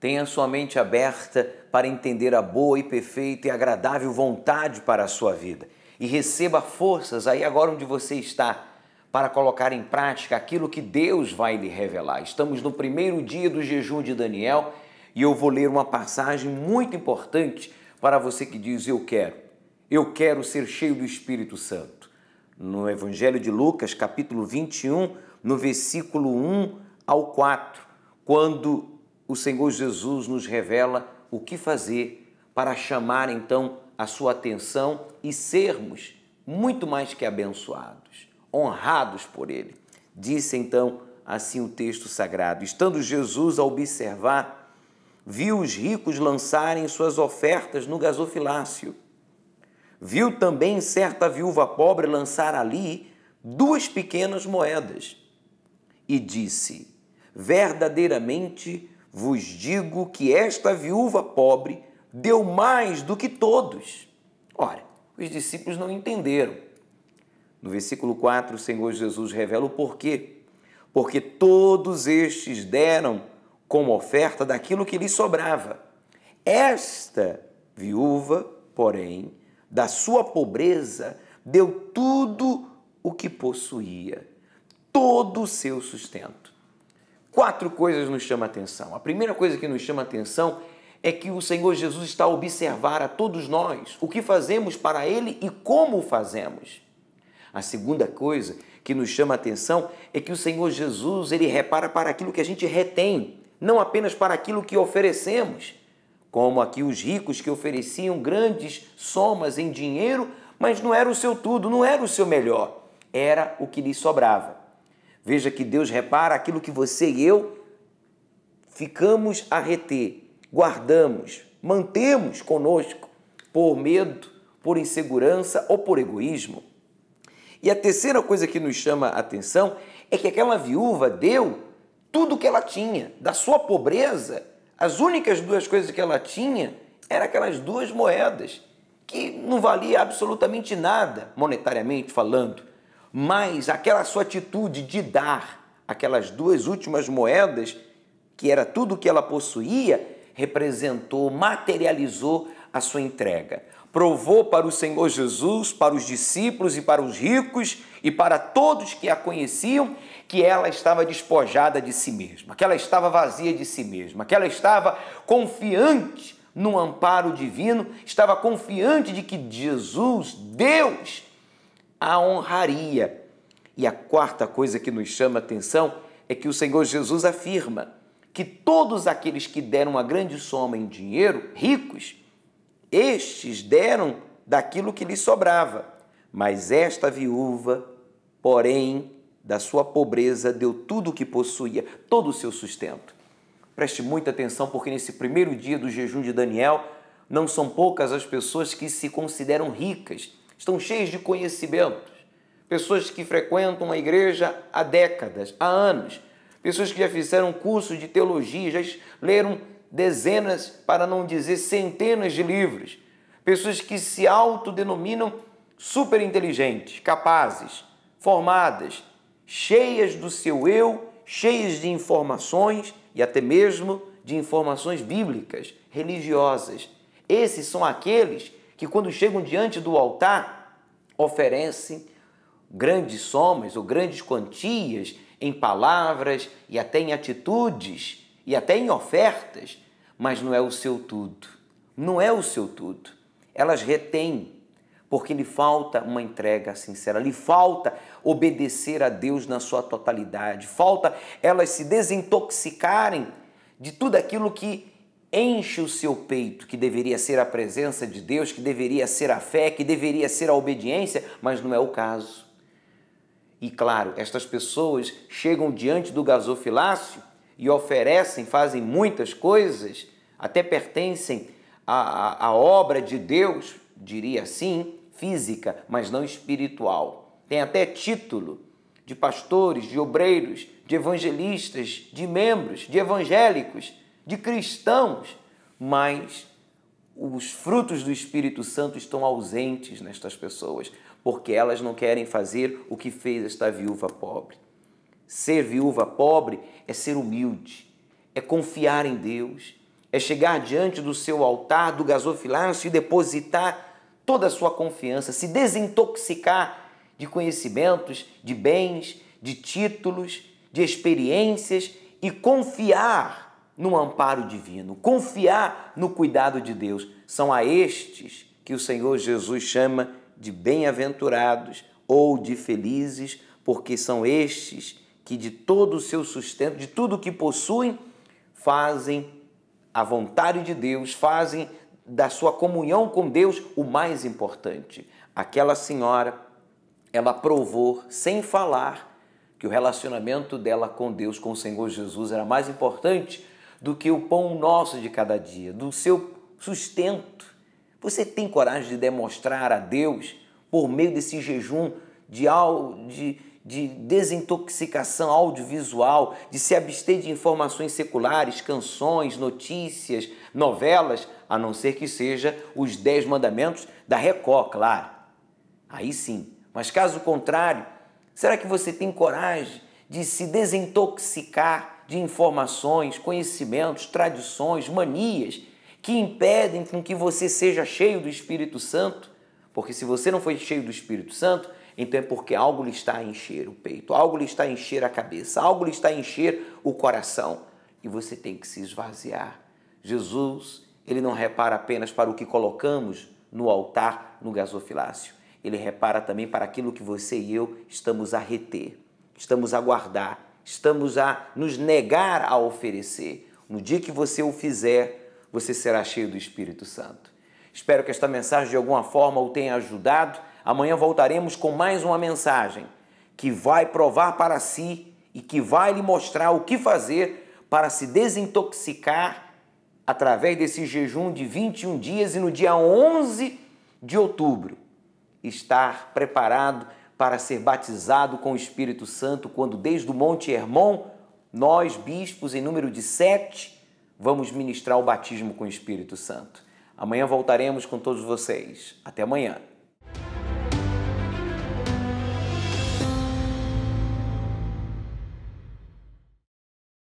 Tenha sua mente aberta para entender a boa e perfeita e agradável vontade para a sua vida. E receba forças aí agora onde você está para colocar em prática aquilo que Deus vai lhe revelar. Estamos no primeiro dia do jejum de Daniel e eu vou ler uma passagem muito importante para você que diz: Eu quero, eu quero ser cheio do Espírito Santo. No Evangelho de Lucas, capítulo 21, no versículo 1 ao 4, quando o Senhor Jesus nos revela o que fazer para chamar então a sua atenção e sermos muito mais que abençoados, honrados por ele. Disse então assim o texto sagrado: Estando Jesus a observar, viu os ricos lançarem suas ofertas no gasofilácio. Viu também certa viúva pobre lançar ali duas pequenas moedas. E disse: Verdadeiramente vos digo que esta viúva pobre deu mais do que todos. Ora, os discípulos não entenderam. No versículo 4, o Senhor Jesus revela o porquê. Porque todos estes deram como oferta daquilo que lhes sobrava. Esta viúva, porém, da sua pobreza, deu tudo o que possuía, todo o seu sustento quatro coisas nos chama a atenção. A primeira coisa que nos chama a atenção é que o Senhor Jesus está a observar a todos nós o que fazemos para Ele e como o fazemos. A segunda coisa que nos chama a atenção é que o Senhor Jesus ele repara para aquilo que a gente retém, não apenas para aquilo que oferecemos, como aqui os ricos que ofereciam grandes somas em dinheiro, mas não era o seu tudo, não era o seu melhor, era o que lhe sobrava. Veja que Deus repara aquilo que você e eu ficamos a reter, guardamos, mantemos conosco por medo, por insegurança ou por egoísmo. E a terceira coisa que nos chama a atenção é que aquela viúva deu tudo o que ela tinha, da sua pobreza, as únicas duas coisas que ela tinha eram aquelas duas moedas, que não valia absolutamente nada, monetariamente falando mas aquela sua atitude de dar aquelas duas últimas moedas, que era tudo que ela possuía, representou, materializou a sua entrega. Provou para o Senhor Jesus, para os discípulos e para os ricos e para todos que a conheciam que ela estava despojada de si mesma, que ela estava vazia de si mesma, que ela estava confiante no amparo divino, estava confiante de que Jesus, Deus, a honraria. E a quarta coisa que nos chama a atenção é que o Senhor Jesus afirma que todos aqueles que deram uma grande soma em dinheiro, ricos, estes deram daquilo que lhes sobrava. Mas esta viúva, porém, da sua pobreza, deu tudo o que possuía, todo o seu sustento. Preste muita atenção, porque nesse primeiro dia do jejum de Daniel, não são poucas as pessoas que se consideram ricas, estão cheios de conhecimentos, pessoas que frequentam a igreja há décadas, há anos, pessoas que já fizeram cursos de teologia, já leram dezenas, para não dizer centenas de livros, pessoas que se autodenominam super inteligentes, capazes, formadas, cheias do seu eu, cheias de informações e até mesmo de informações bíblicas, religiosas. Esses são aqueles que quando chegam diante do altar, oferecem grandes somas ou grandes quantias em palavras e até em atitudes e até em ofertas, mas não é o seu tudo. Não é o seu tudo. Elas retêm, porque lhe falta uma entrega sincera, lhe falta obedecer a Deus na sua totalidade, falta elas se desintoxicarem de tudo aquilo que enche o seu peito, que deveria ser a presença de Deus, que deveria ser a fé, que deveria ser a obediência, mas não é o caso. E claro, estas pessoas chegam diante do gasofilácio e oferecem, fazem muitas coisas, até pertencem à, à, à obra de Deus, diria assim, física, mas não espiritual. Tem até título de pastores, de obreiros, de evangelistas, de membros, de evangélicos de cristãos, mas os frutos do Espírito Santo estão ausentes nestas pessoas, porque elas não querem fazer o que fez esta viúva pobre. Ser viúva pobre é ser humilde, é confiar em Deus, é chegar diante do seu altar do gasofilácio e depositar toda a sua confiança, se desintoxicar de conhecimentos, de bens, de títulos, de experiências e confiar no amparo divino, confiar no cuidado de Deus. São a estes que o Senhor Jesus chama de bem-aventurados ou de felizes, porque são estes que de todo o seu sustento, de tudo o que possuem, fazem a vontade de Deus, fazem da sua comunhão com Deus o mais importante. Aquela senhora, ela provou sem falar que o relacionamento dela com Deus, com o Senhor Jesus, era mais importante do que o pão nosso de cada dia, do seu sustento. Você tem coragem de demonstrar a Deus, por meio desse jejum de, de, de desintoxicação audiovisual, de se abster de informações seculares, canções, notícias, novelas, a não ser que seja os Dez Mandamentos da Record, claro. Aí sim. Mas caso contrário, será que você tem coragem de se desintoxicar de informações, conhecimentos, tradições, manias que impedem com que você seja cheio do Espírito Santo. Porque se você não foi cheio do Espírito Santo, então é porque algo lhe está a encher o peito, algo lhe está a encher a cabeça, algo lhe está a encher o coração. E você tem que se esvaziar. Jesus, ele não repara apenas para o que colocamos no altar, no gasofilácio. Ele repara também para aquilo que você e eu estamos a reter, estamos a guardar, estamos a nos negar a oferecer. No dia que você o fizer, você será cheio do Espírito Santo. Espero que esta mensagem de alguma forma o tenha ajudado. Amanhã voltaremos com mais uma mensagem que vai provar para si e que vai lhe mostrar o que fazer para se desintoxicar através desse jejum de 21 dias e no dia 11 de outubro estar preparado para ser batizado com o Espírito Santo quando, desde o Monte Hermon, nós, bispos, em número de sete, vamos ministrar o batismo com o Espírito Santo. Amanhã voltaremos com todos vocês. Até amanhã.